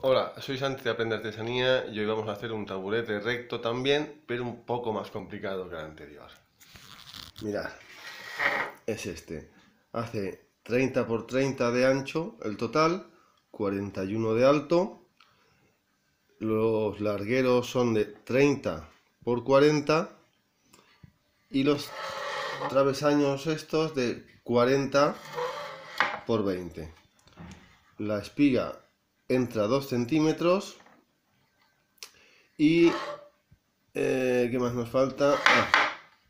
Hola, soy Santi de Aprender Artesanía y hoy vamos a hacer un taburete recto también, pero un poco más complicado que el anterior. Mirad, es este. Hace 30 por 30 de ancho el total, 41 de alto. Los largueros son de 30 por 40 y los travesaños estos de 40 por 20. La espiga entra 2 centímetros y eh, ¿qué más nos falta? Ah,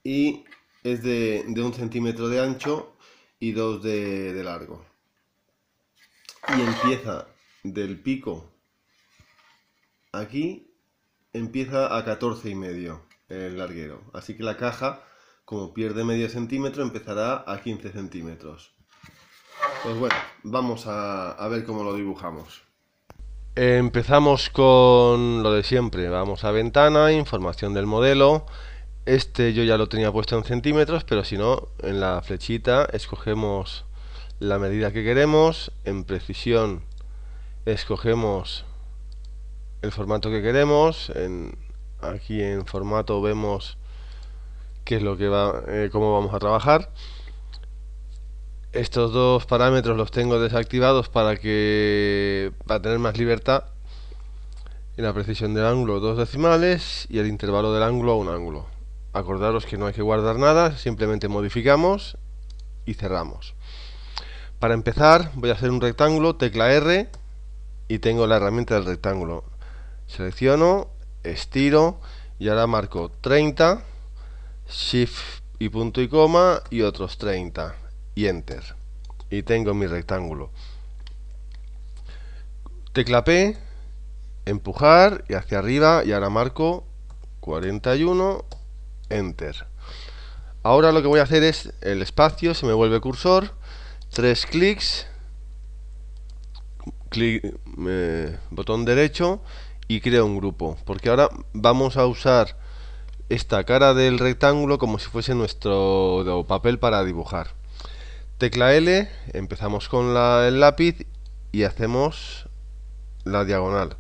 y es de, un centímetro de ancho y dos de, largo y empieza del pico aquí empieza a 14 y medio el larguero así que la caja como pierde medio centímetro empezará a 15 centímetros pues bueno vamos a ver cómo lo dibujamos Empezamos con lo de siempre, vamos a ventana, información del modelo, este yo ya lo tenía puesto en centímetros, pero si no, en la flechita escogemos la medida que queremos, en precisión escogemos el formato que queremos, en, aquí en formato vemos qué es lo que va, eh, cómo vamos a trabajar estos dos parámetros los tengo desactivados para que para tener más libertad en la precisión del ángulo dos decimales y el intervalo del ángulo a un ángulo acordaros que no hay que guardar nada simplemente modificamos y cerramos para empezar voy a hacer un rectángulo tecla R y tengo la herramienta del rectángulo selecciono estiro y ahora marco 30 shift y punto y coma y otros 30 y Enter. Y tengo mi rectángulo. Tecla P, empujar y hacia arriba y ahora marco 41, Enter. Ahora lo que voy a hacer es el espacio, se me vuelve cursor, tres clics, clic, eh, botón derecho y creo un grupo. Porque ahora vamos a usar esta cara del rectángulo como si fuese nuestro papel para dibujar tecla L, empezamos con el lápiz y hacemos la diagonal.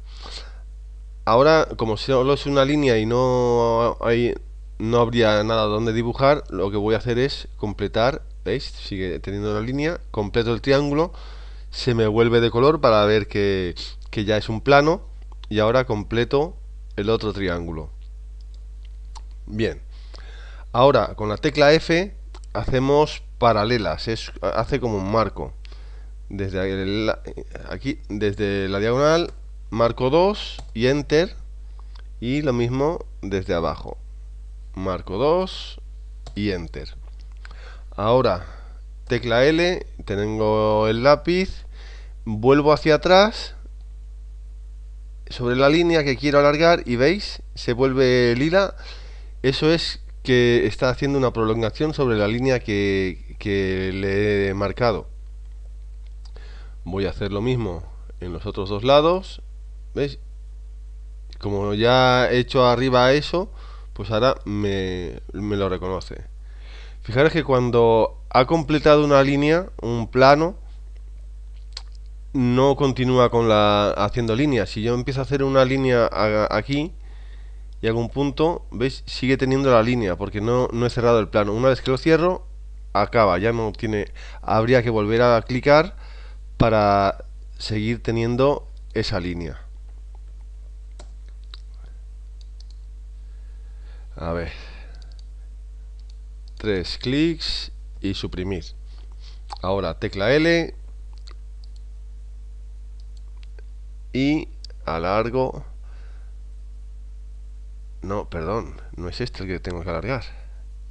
Ahora, como solo es una línea y no, hay, no habría nada donde dibujar, lo que voy a hacer es completar, ¿veis? Sigue teniendo la línea, completo el triángulo, se me vuelve de color para ver que, que ya es un plano y ahora completo el otro triángulo. Bien, ahora con la tecla F hacemos paralelas, es, hace como un marco. Desde aquí, desde la diagonal, marco 2 y enter. Y lo mismo desde abajo. Marco 2 y enter. Ahora, tecla L, tengo el lápiz, vuelvo hacia atrás sobre la línea que quiero alargar y veis, se vuelve lila. Eso es que está haciendo una prolongación sobre la línea que, que le he marcado. Voy a hacer lo mismo en los otros dos lados. ¿Veis? Como ya he hecho arriba eso, pues ahora me, lo reconoce. Fijaros que cuando ha completado una línea, un plano, no continúa con la haciendo líneas. Si yo empiezo a hacer una línea aquí y hago un punto, ¿veis? Sigue teniendo la línea porque no he cerrado el plano. Una vez que lo cierro, acaba, ya no obtiene. Habría que volver a clicar para seguir teniendo esa línea. A ver. Tres clics y suprimir. Ahora tecla L y alargo. No, perdón, no es este el que tengo que alargar.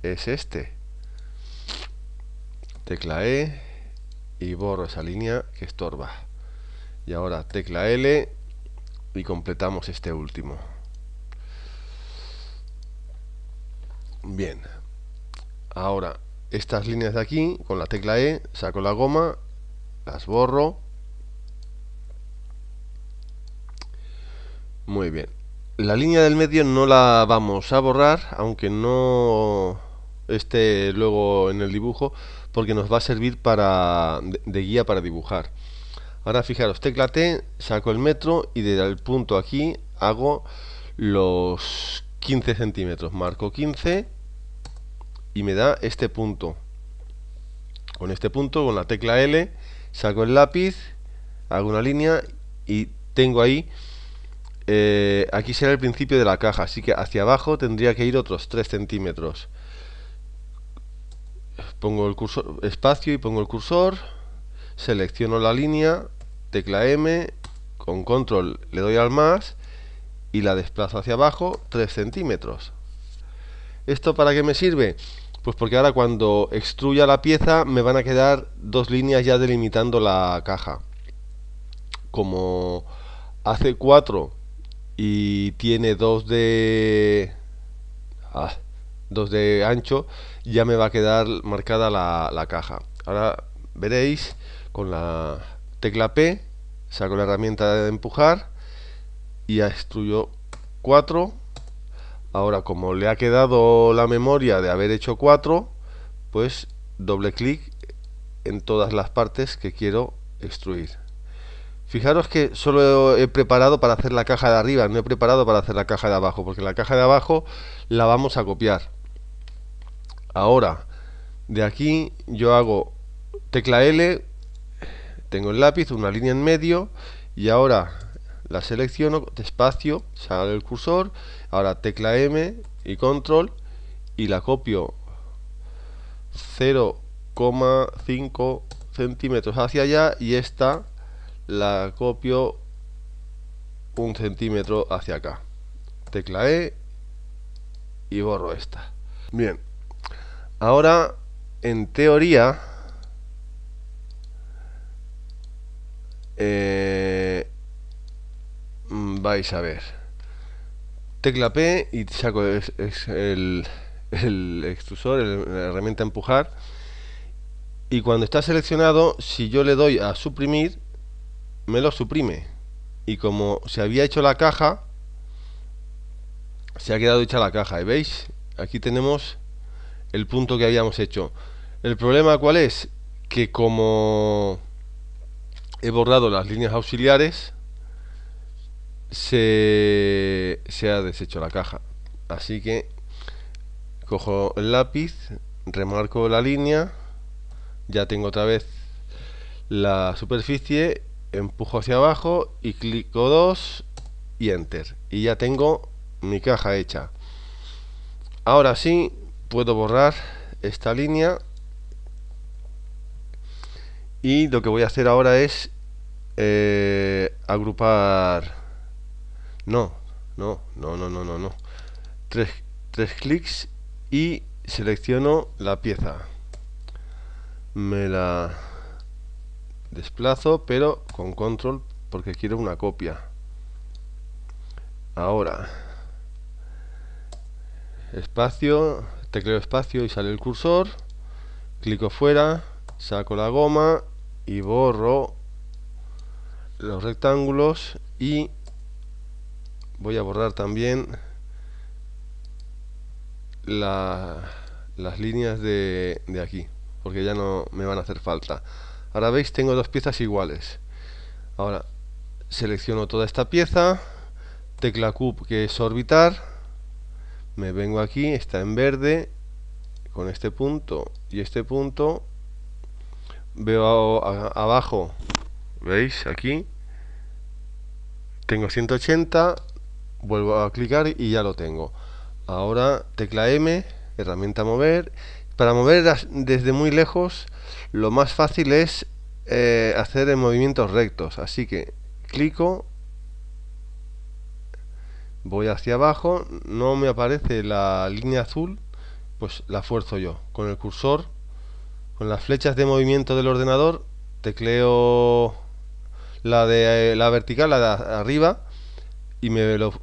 Es este tecla E y borro esa línea que estorba. Y ahora tecla L y completamos este último. Bien. Ahora, estas líneas de aquí, con la tecla E, saco la goma, las borro. Muy bien. La línea del medio no la vamos a borrar, aunque no esté luego en el dibujo, porque nos va a servir para, de, guía para dibujar. Ahora fijaros, tecla T, saco el metro y desde el punto aquí hago los 15 centímetros. Marco 15 y me da este punto. Con este punto, con la tecla L, saco el lápiz, hago una línea y tengo ahí, eh, aquí será el principio de la caja, así que hacia abajo tendría que ir otros 3 centímetros pongo el cursor, espacio y pongo el cursor, selecciono la línea, tecla M, con control le doy al más y la desplazo hacia abajo 3 centímetros. ¿Esto para qué me sirve? Pues porque ahora cuando extruya la pieza me van a quedar dos líneas ya delimitando la caja. Como hace 4 y tiene dos de... Ah, 2 de ancho, ya me va a quedar marcada la, caja. Ahora veréis, con la tecla P, saco la herramienta de empujar y extruyo 4. Ahora, como le ha quedado la memoria de haber hecho 4, pues doble clic en todas las partes que quiero extruir. Fijaros que solo he preparado para hacer la caja de arriba, no he preparado para hacer la caja de abajo, porque la caja de abajo la vamos a copiar. Ahora, de aquí yo hago tecla L, tengo el lápiz, una línea en medio y ahora la selecciono despacio, sale el cursor, ahora tecla M y control y la copio 0,5 centímetros hacia allá y esta la copio un centímetro hacia acá. Tecla E y borro esta. Bien, Ahora, en teoría, eh, mm, vais a ver. Tecla P y saco es, el, extrusor, la herramienta empujar. Y cuando está seleccionado, si yo le doy a suprimir, me lo suprime. Y como se había hecho la caja, se ha quedado hecha la caja. ¿Y veis? Aquí tenemos el punto que habíamos hecho. El problema cuál es? Que como he borrado las líneas auxiliares, se, se ha deshecho la caja. Así que cojo el lápiz, remarco la línea, ya tengo otra vez la superficie, empujo hacia abajo y clico 2 y enter. Y ya tengo mi caja hecha. Ahora sí, puedo borrar esta línea y lo que voy a hacer ahora es eh, agrupar no no no no no no no tres, tres clics y selecciono la pieza me la desplazo pero con control porque quiero una copia ahora espacio tecleo espacio y sale el cursor, clico fuera, saco la goma y borro los rectángulos y voy a borrar también las líneas de, aquí porque ya no me van a hacer falta ahora veis tengo dos piezas iguales ahora selecciono toda esta pieza tecla Q que es orbitar me vengo aquí, está en verde, con este punto y este punto, veo abajo, ¿veis? Aquí, tengo 180, vuelvo a clicar y ya lo tengo. Ahora tecla M, herramienta mover. Para mover desde muy lejos, lo más fácil es eh, hacer en movimientos rectos. Así que clico voy hacia abajo, no me aparece la línea azul, pues la fuerzo yo. Con el cursor, con las flechas de movimiento del ordenador, tecleo la de eh, la vertical, la de arriba, y me lo,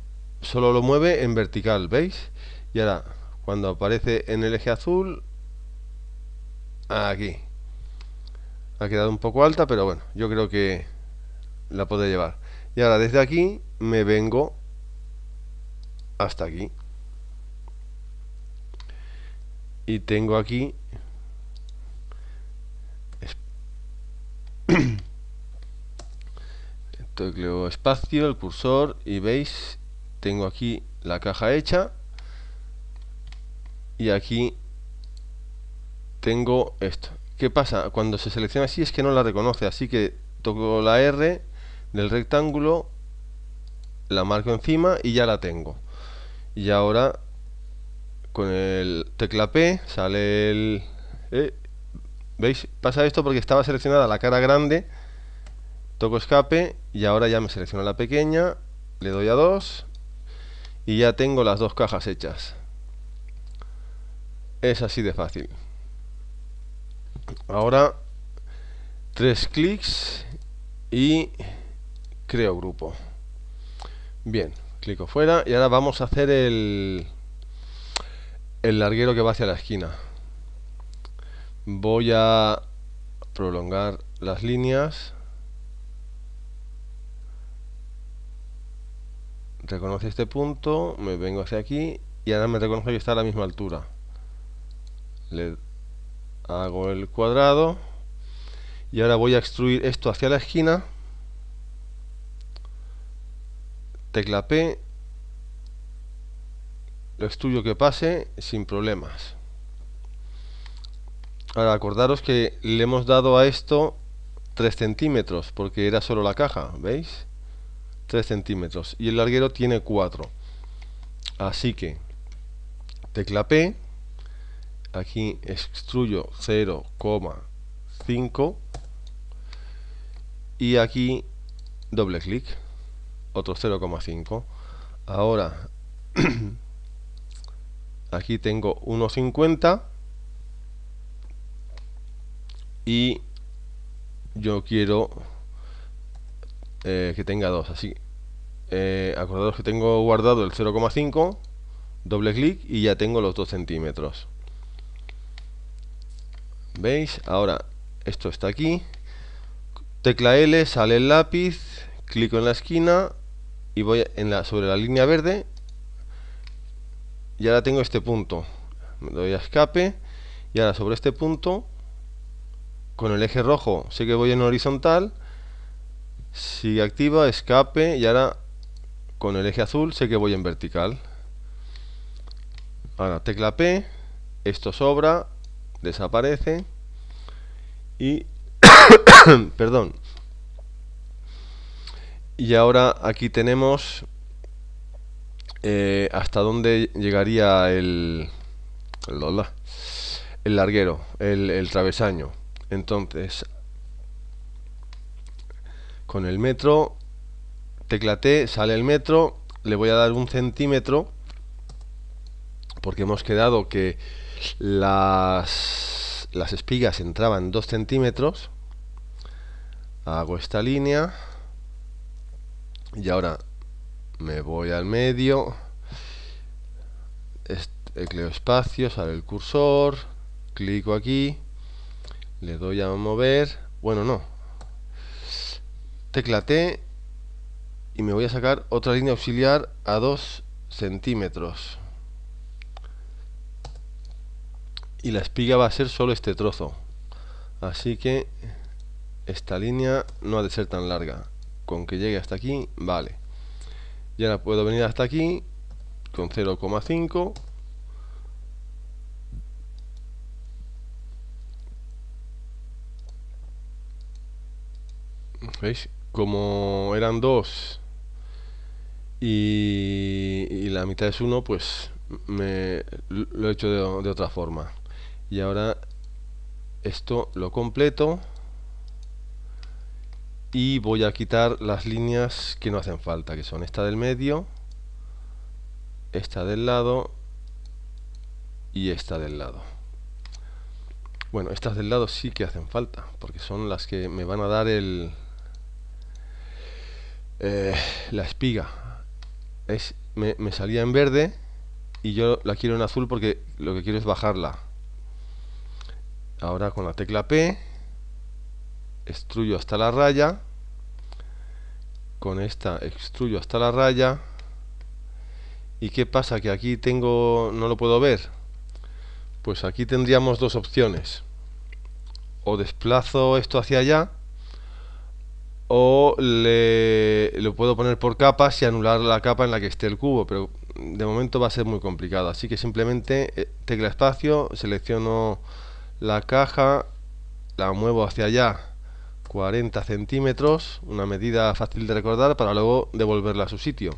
solo lo mueve en vertical, ¿veis? Y ahora, cuando aparece en el eje azul, aquí. Ha quedado un poco alta, pero bueno, yo creo que la podré llevar. Y ahora desde aquí me vengo hasta aquí y tengo aquí tecleo espacio, el cursor y veis, tengo aquí la caja hecha y aquí tengo esto. ¿Qué pasa? Cuando se selecciona así es que no la reconoce, así que toco la R del rectángulo, la marco encima y ya la tengo y ahora con el tecla P sale el... Eh, ¿Veis? Pasa esto porque estaba seleccionada la cara grande, toco escape y ahora ya me selecciona la pequeña, le doy a 2 y ya tengo las dos cajas hechas. Es así de fácil. Ahora tres clics y creo grupo. Bien, clico fuera y ahora vamos a hacer el, el larguero que va hacia la esquina voy a prolongar las líneas reconoce este punto me vengo hacia aquí y ahora me reconoce que está a la misma altura le hago el cuadrado y ahora voy a extruir esto hacia la esquina tecla P, lo extruyo que pase sin problemas. Ahora acordaros que le hemos dado a esto 3 centímetros porque era solo la caja, ¿veis? 3 centímetros y el larguero tiene 4. Así que tecla P, aquí extruyo 0,5 y aquí doble clic otro 0,5. Ahora, aquí tengo 1,50 y yo quiero eh, que tenga 2. Así, eh, que tengo guardado el 0,5, doble clic y ya tengo los 2 centímetros. ¿Veis? Ahora, esto está aquí. Tecla L, sale el lápiz, clico en la esquina, y voy en la, sobre la línea verde y ahora tengo este punto me doy a escape y ahora sobre este punto con el eje rojo sé que voy en horizontal si activa, escape y ahora con el eje azul sé que voy en vertical ahora tecla P esto sobra desaparece y perdón y ahora aquí tenemos eh, hasta dónde llegaría el, el, el larguero, el, travesaño. Entonces, con el metro, tecla sale el metro, le voy a dar un centímetro, porque hemos quedado que las, las espigas entraban dos centímetros. Hago esta línea y ahora me voy al medio Ecleo espacio, sale el cursor clico aquí le doy a mover bueno no tecla T y me voy a sacar otra línea auxiliar a 2 centímetros y la espiga va a ser solo este trozo así que esta línea no ha de ser tan larga con que llegue hasta aquí, vale. Y ahora puedo venir hasta aquí con 0,5. ¿Veis? Como eran dos y, la mitad es uno, pues me, lo he hecho de otra forma. Y ahora esto lo completo y voy a quitar las líneas que no hacen falta, que son esta del medio, esta del lado y esta del lado. Bueno, estas del lado sí que hacen falta, porque son las que me van a dar el eh, la espiga. Es, me, me salía en verde y yo la quiero en azul porque lo que quiero es bajarla. Ahora con la tecla P extruyo hasta la raya con esta extruyo hasta la raya y qué pasa que aquí tengo no lo puedo ver pues aquí tendríamos dos opciones o desplazo esto hacia allá o le, lo puedo poner por capas y anular la capa en la que esté el cubo pero de momento va a ser muy complicado así que simplemente eh, tecla espacio selecciono la caja la muevo hacia allá 40 centímetros, una medida fácil de recordar para luego devolverla a su sitio.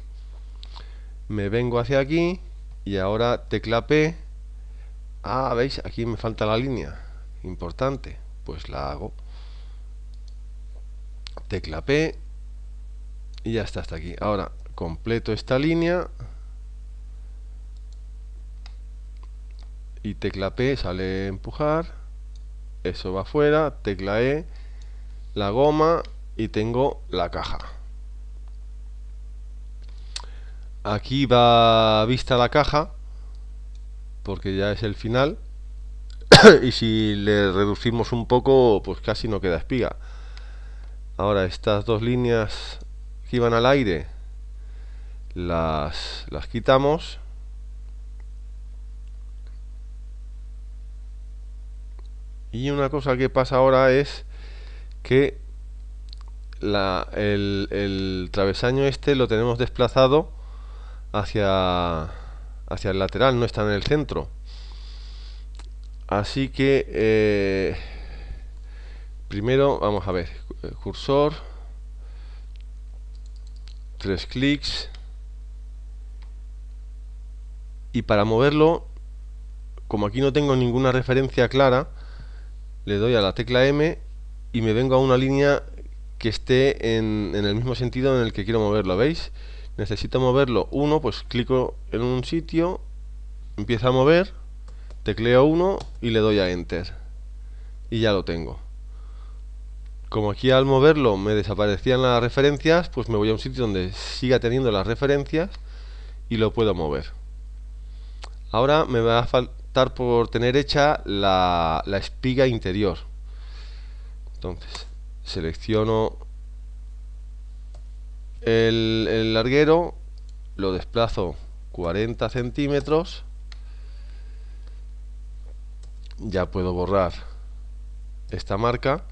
Me vengo hacia aquí y ahora tecla P. Ah, veis, aquí me falta la línea. Importante. Pues la hago. Tecla P y ya está hasta aquí. Ahora completo esta línea y tecla P sale empujar. Eso va afuera tecla E la goma y tengo la caja. Aquí va vista la caja, porque ya es el final. y si le reducimos un poco, pues casi no queda espiga. Ahora estas dos líneas que iban al aire, las, las quitamos. Y una cosa que pasa ahora es que el, travesaño este lo tenemos desplazado hacia, hacia el lateral, no está en el centro. Así que eh, primero vamos a ver, cursor, tres clics y para moverlo, como aquí no tengo ninguna referencia clara, le doy a la tecla M y me vengo a una línea que esté en, el mismo sentido en el que quiero moverlo, ¿veis? Necesito moverlo uno pues clico en un sitio, empieza a mover, tecleo uno y le doy a Enter. Y ya lo tengo. Como aquí al moverlo me desaparecían las referencias, pues me voy a un sitio donde siga teniendo las referencias y lo puedo mover. Ahora me va a faltar por tener hecha la, la espiga interior. Entonces, selecciono el, larguero, lo desplazo 40 centímetros. Ya puedo borrar esta marca.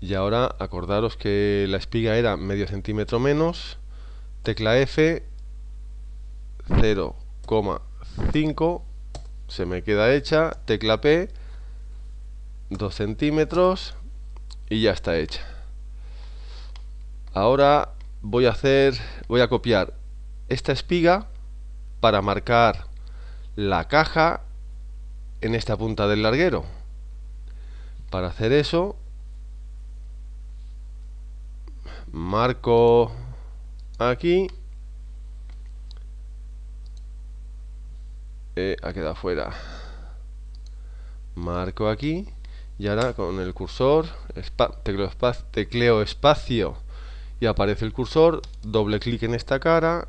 Y ahora acordaros que la espiga era medio centímetro menos. Tecla F 0,5 se me queda hecha. Tecla P 2 centímetros y ya está hecha ahora voy a hacer voy a copiar esta espiga para marcar la caja en esta punta del larguero para hacer eso marco aquí eh, ha quedado fuera marco aquí y ahora con el cursor tecleo, tecleo, espacio y aparece el cursor doble clic en esta cara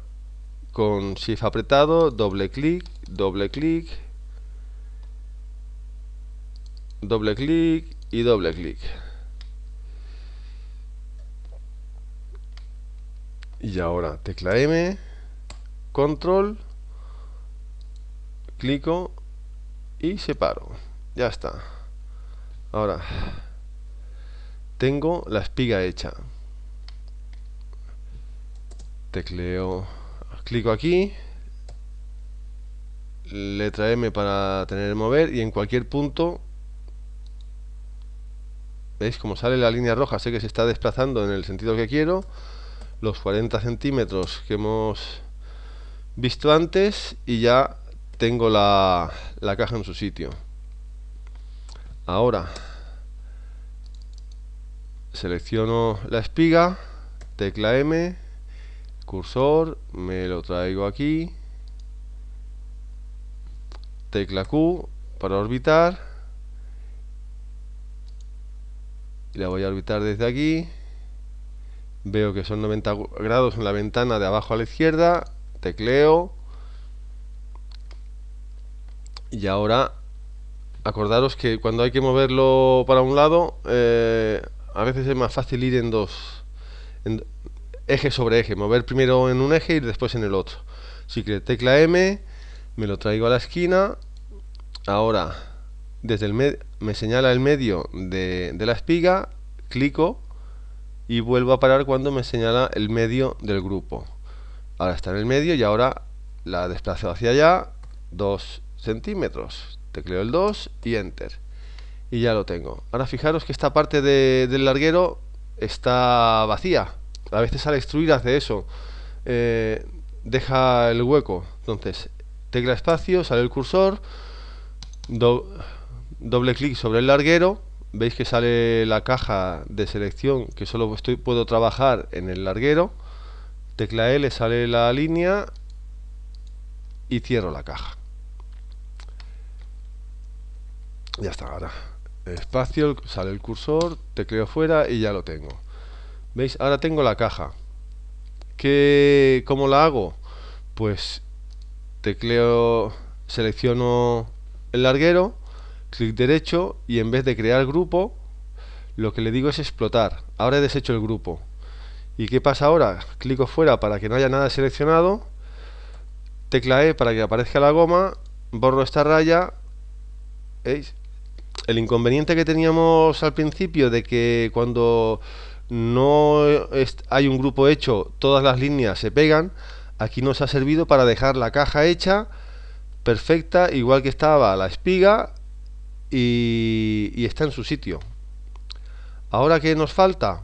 con shift apretado doble clic doble clic doble clic y doble clic y ahora tecla M control clico y separo ya está Ahora, tengo la espiga hecha. Tecleo, clico aquí, letra M para tener el mover y en cualquier punto veis como sale la línea roja sé que se está desplazando en el sentido que quiero los 40 centímetros que hemos visto antes y ya tengo la, la caja en su sitio ahora selecciono la espiga tecla M cursor me lo traigo aquí tecla Q para orbitar y la voy a orbitar desde aquí veo que son 90 grados en la ventana de abajo a la izquierda tecleo y ahora acordaros que cuando hay que moverlo para un lado, eh, a veces es más fácil ir en dos, eje sobre eje, mover primero en un eje y después en el otro. Si que tecla M, me lo traigo a la esquina, ahora desde el me, señala el medio de, de la espiga, clico y vuelvo a parar cuando me señala el medio del grupo. Ahora está en el medio y ahora la desplazo hacia allá dos centímetros tecleo el 2 y enter. Y ya lo tengo. Ahora fijaros que esta parte del larguero está vacía. A veces al extruir hace eso. Eh, deja el hueco. Entonces, tecla espacio, sale el cursor, doble clic sobre el larguero, veis que sale la caja de selección que solo estoy, puedo trabajar en el larguero, tecla L, sale la línea y cierro la caja. ya está ahora espacio sale el cursor tecleo fuera y ya lo tengo veis ahora tengo la caja ¿Qué, cómo la hago pues tecleo selecciono el larguero clic derecho y en vez de crear grupo lo que le digo es explotar ahora he deshecho el grupo ¿Y qué pasa ahora? Clico fuera para que no haya nada seleccionado. Tecla E para que aparezca la goma. Borro esta raya. ¿Veis? el inconveniente que teníamos al principio de que cuando no hay un grupo hecho, todas las líneas se pegan, aquí nos ha servido para dejar la caja hecha, perfecta, igual que estaba la espiga y, está en su sitio. Ahora, ¿qué nos falta?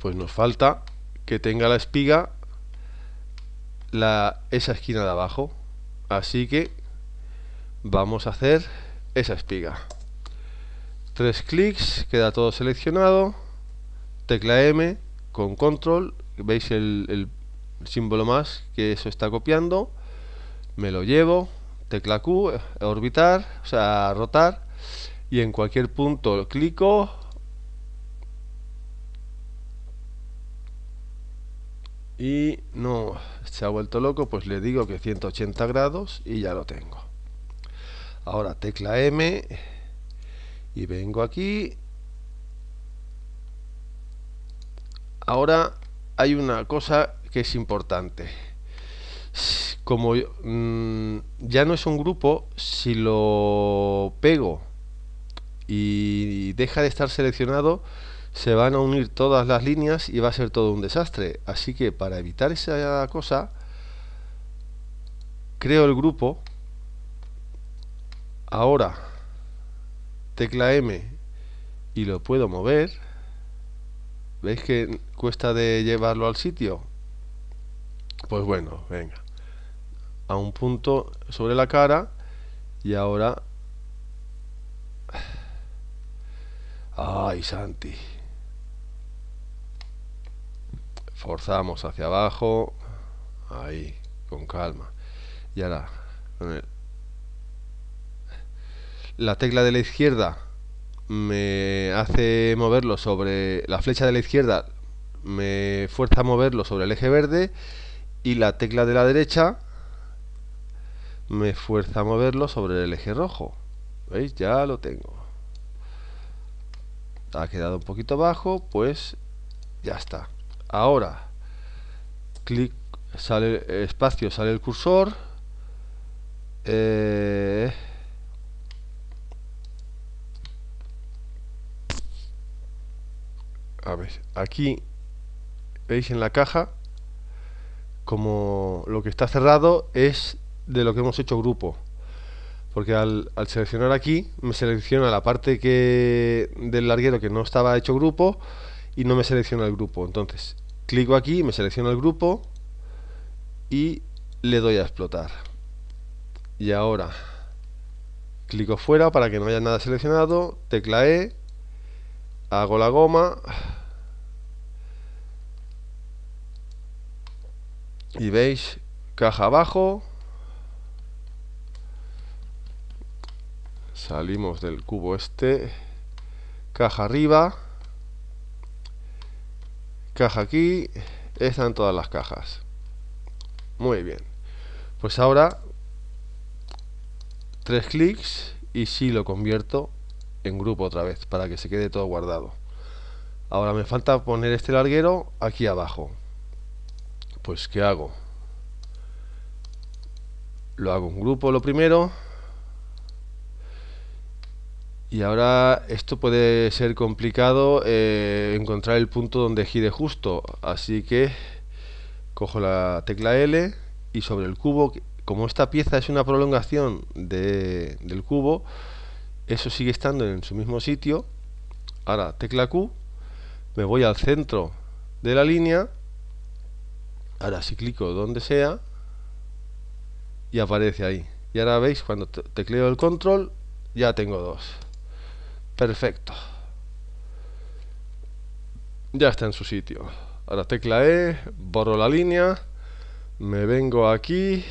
Pues nos falta que tenga la espiga esa esquina de abajo. Así que vamos a hacer esa espiga tres clics, queda todo seleccionado, tecla M con control, veis el, símbolo más que eso está copiando, me lo llevo, tecla Q, eh, orbitar, o sea, rotar, y en cualquier punto lo clico, y no se ha vuelto loco, pues le digo que 180 grados y ya lo tengo. Ahora tecla M, y vengo aquí ahora hay una cosa que es importante como mm, ya no es un grupo si lo pego y deja de estar seleccionado se van a unir todas las líneas y va a ser todo un desastre así que para evitar esa cosa creo el grupo ahora tecla M y lo puedo mover ¿veis que cuesta de llevarlo al sitio? pues bueno, venga a un punto sobre la cara y ahora ay Santi forzamos hacia abajo ahí, con calma y ahora la tecla de la izquierda me hace moverlo sobre la flecha de la izquierda me fuerza a moverlo sobre el eje verde y la tecla de la derecha me fuerza a moverlo sobre el eje rojo veis ya lo tengo ha quedado un poquito abajo pues ya está ahora clic sale espacio sale el cursor eh, a ver, aquí veis en la caja como lo que está cerrado es de lo que hemos hecho grupo porque al, seleccionar aquí me selecciona la parte que del larguero que no estaba hecho grupo y no me selecciona el grupo entonces clico aquí me selecciona el grupo y le doy a explotar y ahora clico fuera para que no haya nada seleccionado tecla E hago la goma y veis caja abajo salimos del cubo este caja arriba caja aquí están todas las cajas muy bien pues ahora tres clics y si lo convierto en grupo otra vez para que se quede todo guardado. Ahora me falta poner este larguero aquí abajo. Pues ¿qué hago? Lo hago en grupo lo primero. Y ahora esto puede ser complicado eh, encontrar el punto donde gire justo. Así que cojo la tecla L y sobre el cubo, como esta pieza es una prolongación del cubo, eso sigue estando en su mismo sitio. Ahora, tecla Q, me voy al centro de la línea. Ahora, si clico donde sea, y aparece ahí. Y ahora veis, cuando tecleo el control, ya tengo dos. Perfecto. Ya está en su sitio. Ahora tecla E, borro la línea, me vengo aquí,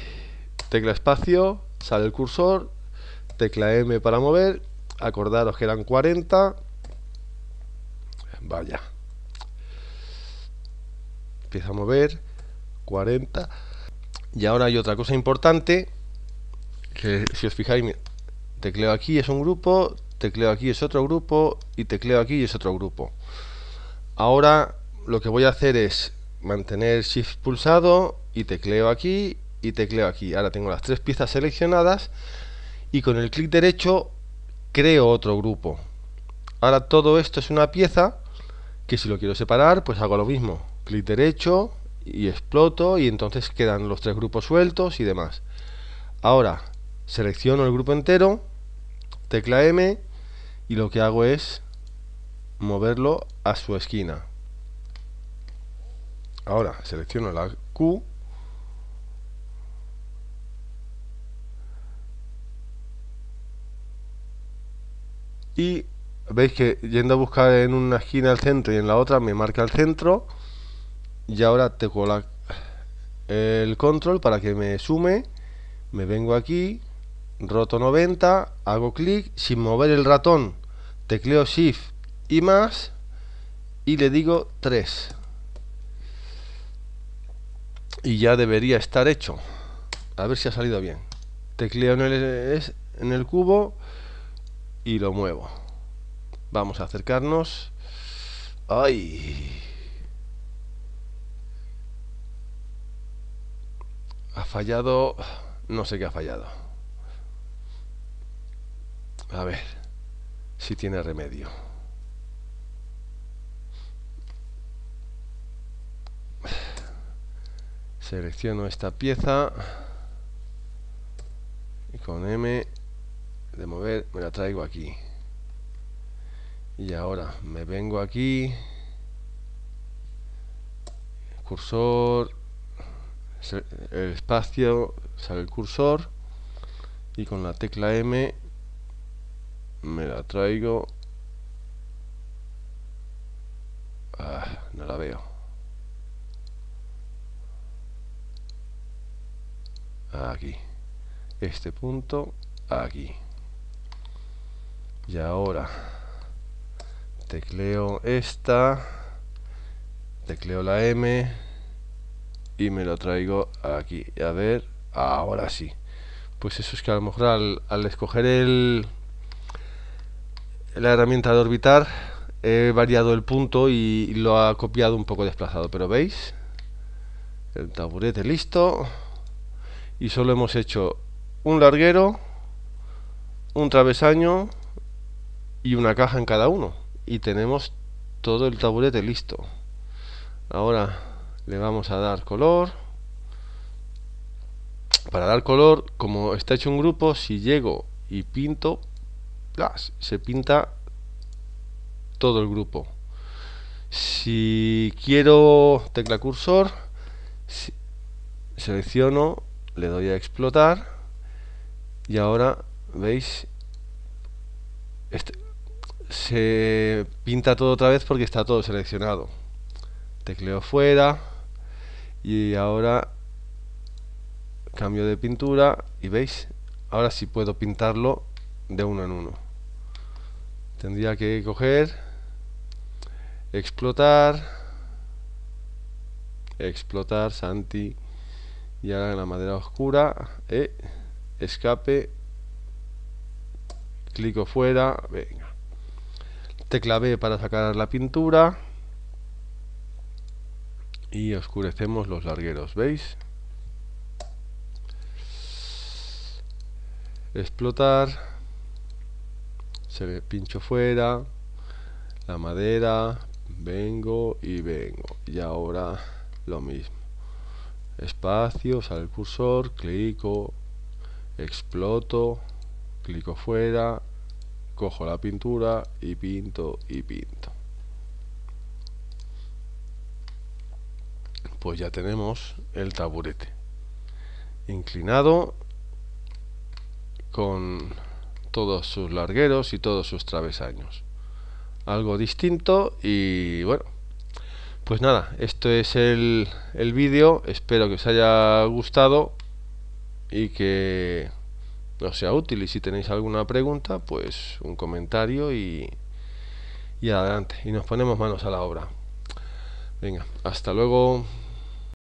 tecla espacio, sale el cursor tecla M para mover, acordaros que eran 40, vaya, empieza a mover, 40, y ahora hay otra cosa importante, que si os fijáis, tecleo aquí es un grupo, tecleo aquí es otro grupo, y tecleo aquí es otro grupo. Ahora lo que voy a hacer es mantener Shift pulsado y tecleo aquí y tecleo aquí. Ahora tengo las tres piezas seleccionadas y con el clic derecho creo otro grupo. Ahora todo esto es una pieza que si lo quiero separar pues hago lo mismo. Clic derecho y exploto y entonces quedan los tres grupos sueltos y demás. Ahora selecciono el grupo entero, tecla M y lo que hago es moverlo a su esquina. Ahora selecciono la Q y veis que yendo a buscar en una esquina al centro y en la otra me marca el centro y ahora tengo el control para que me sume me vengo aquí roto 90 hago clic sin mover el ratón tecleo shift y más y le digo 3 y ya debería estar hecho a ver si ha salido bien tecleo en en el cubo y lo muevo. Vamos a acercarnos. ¡Ay! Ha fallado... No sé qué ha fallado. A ver si tiene remedio. Selecciono esta pieza y con M de mover me la traigo aquí y ahora me vengo aquí cursor el espacio sale el cursor y con la tecla M me la traigo ah, no la veo aquí este punto aquí y ahora tecleo esta tecleo la M y me lo traigo aquí a ver ahora sí pues eso es que a lo mejor al, escoger el la herramienta de orbitar he variado el punto y lo ha copiado un poco desplazado pero veis el taburete listo y solo hemos hecho un larguero un travesaño y una caja en cada uno y tenemos todo el taburete listo ahora le vamos a dar color para dar color como está hecho un grupo si llego y pinto se pinta todo el grupo si quiero tecla cursor selecciono le doy a explotar y ahora veis este, se pinta todo otra vez porque está todo seleccionado. Tecleo fuera y ahora cambio de pintura y veis, ahora sí puedo pintarlo de uno en uno. Tendría que coger, explotar, explotar, Santi, y ahora en la madera oscura, eh, escape, clico fuera, venga este clave para sacar la pintura y oscurecemos los largueros, ¿veis? Explotar, se pincho fuera, la madera, vengo y vengo. Y ahora lo mismo. Espacio, sale el cursor, clico, exploto, clico fuera, cojo la pintura y pinto y pinto. Pues ya tenemos el taburete inclinado con todos sus largueros y todos sus travesaños. Algo distinto y bueno, pues nada, esto es el, el vídeo, espero que os haya gustado y que os sea útil y si tenéis alguna pregunta, pues un comentario y, y adelante. Y nos ponemos manos a la obra. Venga, hasta luego.